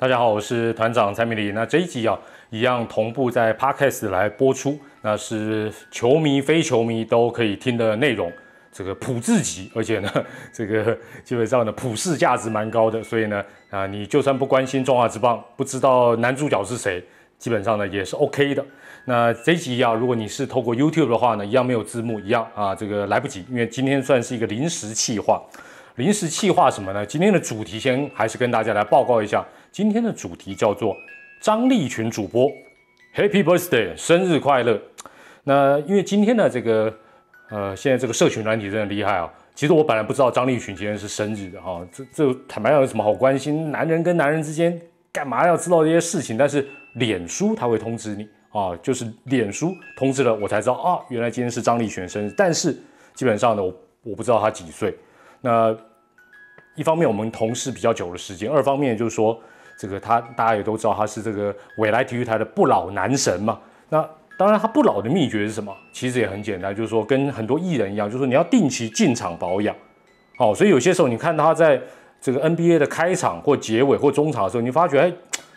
大家好，我是团长蔡明礼。那这一集啊，一样同步在 podcast 来播出，那是球迷、非球迷都可以听的内容，这个普智级，而且呢，这个基本上呢，普世价值蛮高的，所以呢，啊，你就算不关心《中华之棒》，不知道男主角是谁，基本上呢也是 OK 的。那这一集啊，如果你是透过 YouTube 的话呢，一样没有字幕，一样啊，这个来不及，因为今天算是一个临时企划，临时企划什么呢？今天的主题先还是跟大家来报告一下。今天的主题叫做张立群主播，Happy Birthday，生日快乐。那因为今天的这个，呃，现在这个社群软体真的厉害啊。其实我本来不知道张立群今天是生日的哦，这这坦白讲，有什么好关心？男人跟男人之间干嘛要知道这些事情？但是脸书他会通知你啊，就是脸书通知了我才知道啊，原来今天是张立群生日。但是基本上呢，我我不知道他几岁。那一方面我们同事比较久的时间，二方面就是说。这个他大家也都知道，他是这个未来体育台的不老男神嘛。那当然，他不老的秘诀是什么？其实也很简单，就是说跟很多艺人一样，就是说你要定期进场保养。哦，所以有些时候你看他在这个 NBA 的开场或结尾或中场的时候，你发觉哎，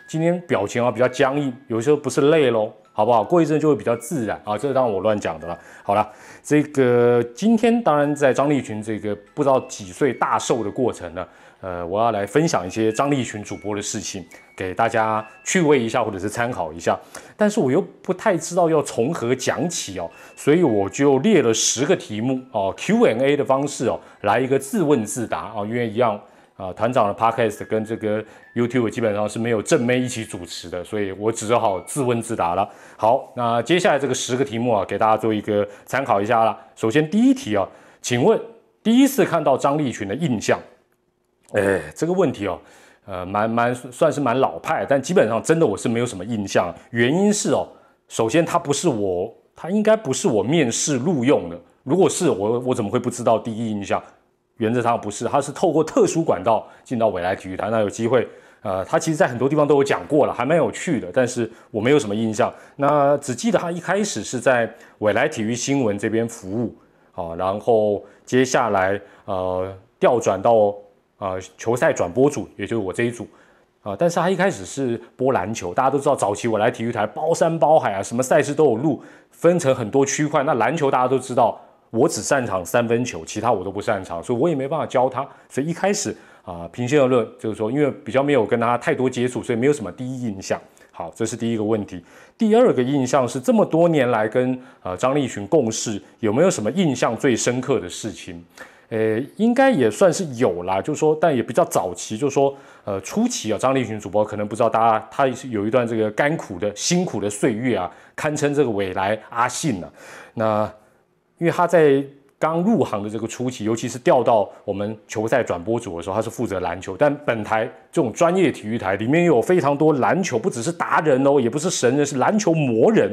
今天表情啊比较僵硬，有时候不是累喽，好不好？过一阵就会比较自然啊。这是然我乱讲的了。好了，这个今天当然在张立群这个不知道几岁大寿的过程呢。呃，我要来分享一些张立群主播的事情，给大家趣味一下或者是参考一下，但是我又不太知道要从何讲起哦，所以我就列了十个题目哦，Q&A 的方式哦，来一个自问自答哦，因为一样啊，团长的 Podcast 跟这个 YouTube 基本上是没有正妹一起主持的，所以我只好自问自答了。好，那接下来这个十个题目啊，给大家做一个参考一下了。首先第一题啊，请问第一次看到张立群的印象？哎，这个问题哦，呃，蛮蛮算是蛮老派，但基本上真的我是没有什么印象。原因是哦，首先他不是我，他应该不是我面试录用的。如果是我，我怎么会不知道？第一印象，原则上不是，他是透过特殊管道进到未来体育台那有机会，呃，他其实在很多地方都有讲过了，还蛮有趣的，但是我没有什么印象。那只记得他一开始是在未来体育新闻这边服务，啊，然后接下来呃调转到。呃，球赛转播组，也就是我这一组，啊，但是他一开始是播篮球，大家都知道，早期我来体育台包山包海啊，什么赛事都有录，分成很多区块。那篮球大家都知道，我只擅长三分球，其他我都不擅长，所以我也没办法教他。所以一开始啊，平心而论，就是说，因为比较没有跟他太多接触，所以没有什么第一印象。好，这是第一个问题。第二个印象是这么多年来跟呃张立群共事，有没有什么印象最深刻的事情？呃，应该也算是有啦，就说，但也比较早期，就说，呃，初期啊，张立群主播可能不知道，大家他有一段这个甘苦的辛苦的岁月啊，堪称这个未来阿信啊。那因为他在刚入行的这个初期，尤其是调到我们球赛转播组的时候，他是负责篮球。但本台这种专业体育台里面有非常多篮球，不只是达人哦，也不是神人，是篮球魔人。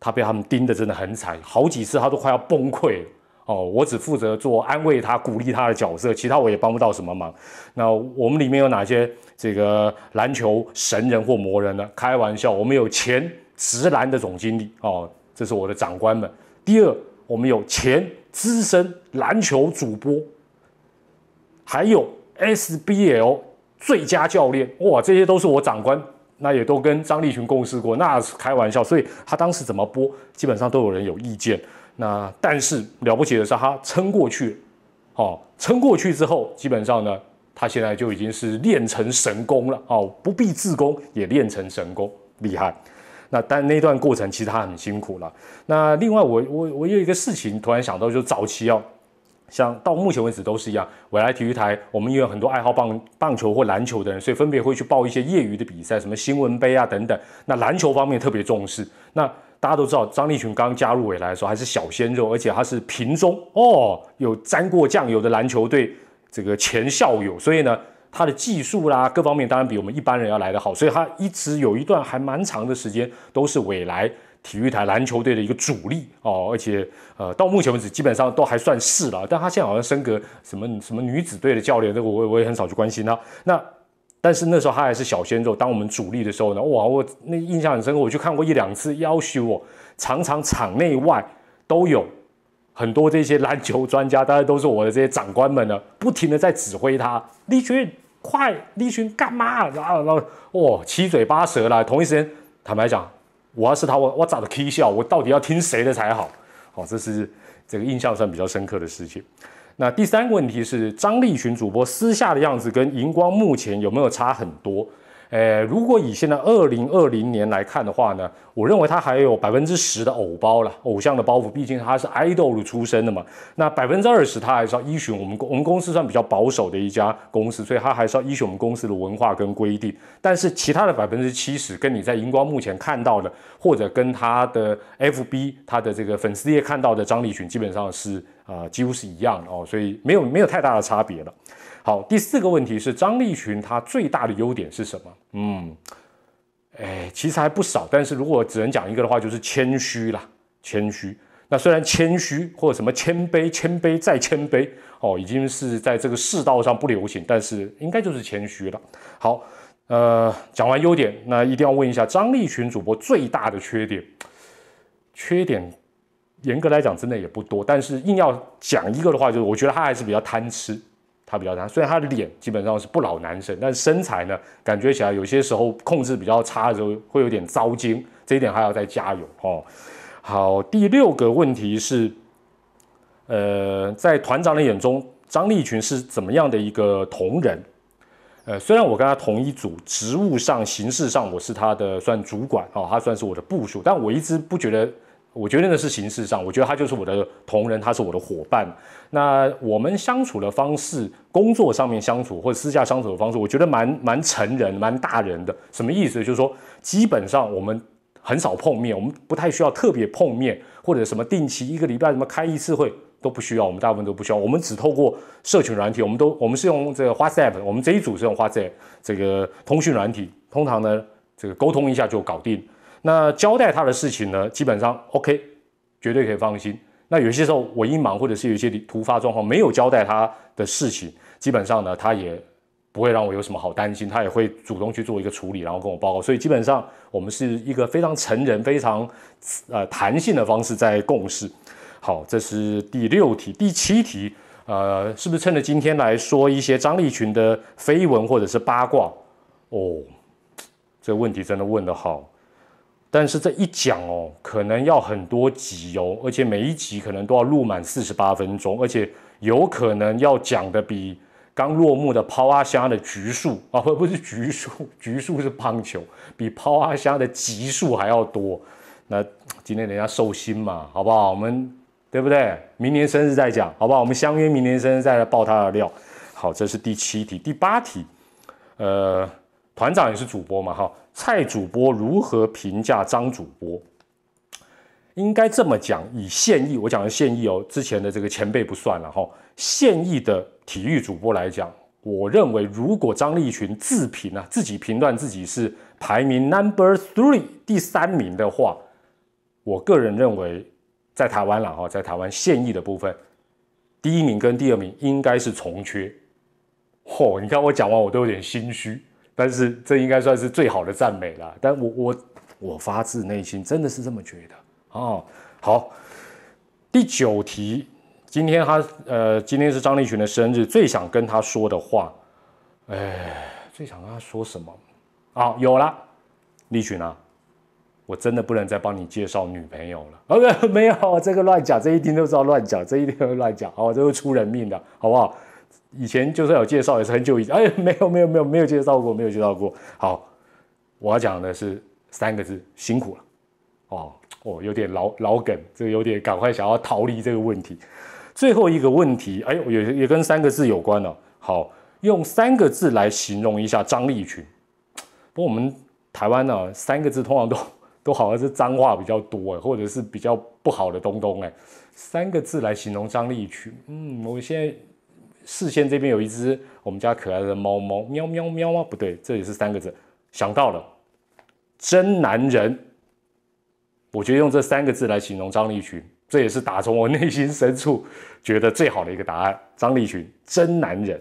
他被他们盯得真的很惨，好几次他都快要崩溃了。哦，我只负责做安慰他、鼓励他的角色，其他我也帮不到什么忙。那我们里面有哪些这个篮球神人或魔人呢？开玩笑，我们有前直男的总经理哦，这是我的长官们。第二，我们有前资深篮球主播，还有 SBL 最佳教练。哇，这些都是我长官，那也都跟张立群共事过，那是开玩笑，所以他当时怎么播，基本上都有人有意见。那但是了不起的是他撑过去，哦，撑过去之后，基本上呢，他现在就已经是练成神功了，哦，不必自宫也练成神功，厉害。那但那段过程其实他很辛苦了。那另外，我我我有一个事情突然想到，就是早期哦，像到目前为止都是一样，我来体育台，我们也有很多爱好棒棒球或篮球的人，所以分别会去报一些业余的比赛，什么新闻杯啊等等。那篮球方面特别重视。那大家都知道，张立群刚加入伟来的时候还是小鲜肉，而且他是平中哦，有沾过酱油的篮球队这个前校友，所以呢，他的技术啦各方面当然比我们一般人要来得好，所以他一直有一段还蛮长的时间都是伟来体育台篮球队的一个主力哦，而且呃到目前为止基本上都还算是了，但他现在好像升格什么什么女子队的教练，这个我我也很少去关心他。那。但是那时候他还是小鲜肉。当我们主力的时候呢，哇，我那印象很深刻，我去看过一两次。要求我，常常场内外都有很多这些篮球专家，大家都是我的这些长官们呢，不停的在指挥他。立群，快，立群干嘛？然后然后，哦，七嘴八舌了。同一时间，坦白讲，我要是他，我我咋的哭笑？我到底要听谁的才好？好，这是这个印象上比较深刻的事情。那第三个问题是，张立群主播私下的样子跟荧光目前有没有差很多？呃，如果以现在二零二零年来看的话呢，我认为他还有百分之十的偶包了，偶像的包袱，毕竟他是 idol 出身的嘛。那百分之二十，他还是要依循我们我们公司算比较保守的一家公司，所以他还是要依循我们公司的文化跟规定。但是其他的百分之七十，跟你在荧光目前看到的，或者跟他的 FB 他的这个粉丝页看到的张立群，基本上是。啊，几乎是一样的哦，所以没有没有太大的差别了。好，第四个问题是张立群他最大的优点是什么？嗯，哎，其实还不少，但是如果只能讲一个的话，就是谦虚啦，谦虚。那虽然谦虚或者什么谦卑、谦卑再谦卑哦，已经是在这个世道上不流行，但是应该就是谦虚了。好，呃，讲完优点，那一定要问一下张立群主播最大的缺点，缺点。严格来讲，真的也不多。但是硬要讲一个的话，就是我觉得他还是比较贪吃，他比较贪。虽然他的脸基本上是不老男神，但身材呢，感觉起来有些时候控制比较差的时候会有点糟精，这一点还要再加油哦。好，第六个问题是，呃，在团长的眼中，张立群是怎么样的一个同仁？呃，虽然我跟他同一组，职务上、形式上我是他的算主管哦，他算是我的部署，但我一直不觉得。我觉得那是形式上，我觉得他就是我的同仁，他是我的伙伴。那我们相处的方式，工作上面相处或者私下相处的方式，我觉得蛮蛮成人、蛮大人的。什么意思？就是说，基本上我们很少碰面，我们不太需要特别碰面，或者什么定期一个礼拜什么开一次会都不需要，我们大部分都不需要。我们只透过社群软体，我们都我们是用这个 WhatsApp，我们这一组是用 WhatsApp 这个通讯软体，通常呢这个沟通一下就搞定。那交代他的事情呢，基本上 OK，绝对可以放心。那有些时候我一忙，或者是有一些突发状况，没有交代他的事情，基本上呢，他也不会让我有什么好担心，他也会主动去做一个处理，然后跟我报告。所以基本上我们是一个非常成人、非常呃弹性的方式在共事。好，这是第六题、第七题，呃，是不是趁着今天来说一些张立群的绯闻或者是八卦？哦，这个问题真的问的好。但是这一讲哦，可能要很多集哦，而且每一集可能都要录满四十八分钟，而且有可能要讲的比刚落幕的抛阿香的橘数啊，不不是橘数，橘数是棒球，比抛阿香的集数还要多。那今天人家寿星嘛，好不好？我们对不对？明年生日再讲，好不好？我们相约明年生日再来爆他的料。好，这是第七题，第八题。呃，团长也是主播嘛，哈。蔡主播如何评价张主播？应该这么讲，以现役我讲的现役哦，之前的这个前辈不算了哈。现役的体育主播来讲，我认为如果张立群自评啊，自己评断自己是排名 number three 第三名的话，我个人认为，在台湾了哈，在台湾现役的部分，第一名跟第二名应该是重缺。嚯，你看我讲完我都有点心虚。但是这应该算是最好的赞美了。但我我我发自内心真的是这么觉得哦。好，第九题，今天他呃，今天是张立群的生日，最想跟他说的话，哎，最想跟他说什么？啊，有了，立群啊，我真的不能再帮你介绍女朋友了。OK，没有，这个乱讲，这一听就知道乱讲，这一听就乱讲，好，这会出人命的，好不好？以前就算有介绍也是很久以前，哎，没有没有没有没有介绍过，没有介绍过。好，我要讲的是三个字，辛苦了。哦哦，有点老老梗，这个有点赶快想要逃离这个问题。最后一个问题，哎，也也跟三个字有关了。好，用三个字来形容一下张立群。不过我们台湾呢，三个字通常都 都好像是脏话比较多哎，或者是比较不好的东东哎。三个字来形容张立群，嗯，我现在。视线这边有一只我们家可爱的猫猫，喵喵喵啊！不对，这也是三个字。想到了，真男人。我觉得用这三个字来形容张立群，这也是打从我内心深处觉得最好的一个答案。张立群，真男人。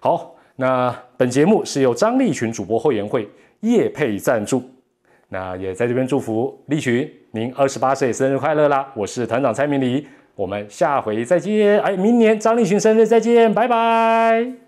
好，那本节目是由张立群主播后援会叶配赞助。那也在这边祝福立群，您二十八岁生日快乐啦！我是团长蔡明礼。我们下回再见。哎，明年张立群生日再见，拜拜。